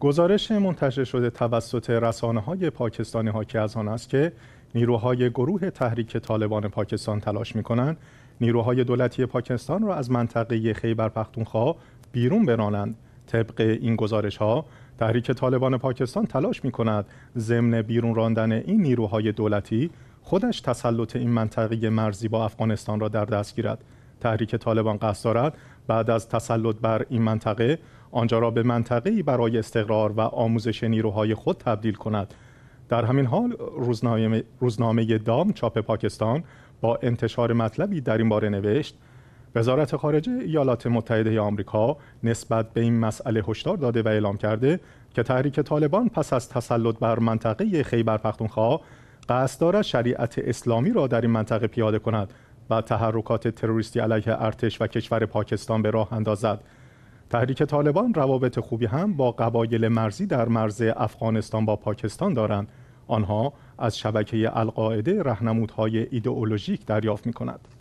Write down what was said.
گزارش منتشر شده توسط رسانه های پاکستانی ها که از آن است که نیروهای گروه تحریک طالبان پاکستان تلاش می کنند نیروهای دولتی پاکستان را از منطقه خیبر پختونخوا بیرون برانند طبق این گزارش ها تحریک طالبان پاکستان تلاش می کند ضمن بیرون راندن این نیروهای دولتی خودش تسلط این منطقه مرزی با افغانستان را در دست گیرد تحریک طالبان قصد دارد بعد از تسلط بر این منطقه آنجا را به منطقه‌ای برای استقرار و آموزش نیروهای خود تبدیل کند در همین حال روزنامه, روزنامه دام چاپ پاکستان با انتشار مطلبی در این باره نوشت وزارت خارجه ایالات متحده آمریکا نسبت به این مسئله هشدار داده و اعلام کرده که تحریک طالبان پس از تسلط بر منطقه خیبر پختونخوا قصد دارد شریعت اسلامی را در این منطقه پیاده کند و تحرکات تروریستی علیه ارتش و کشور پاکستان به راه اندازد تحریک طالبان روابط خوبی هم با قبایل مرزی در مرز افغانستان با پاکستان دارند آنها از شبکه القاعده رهنمودهای ایدئولوژیک دریافت می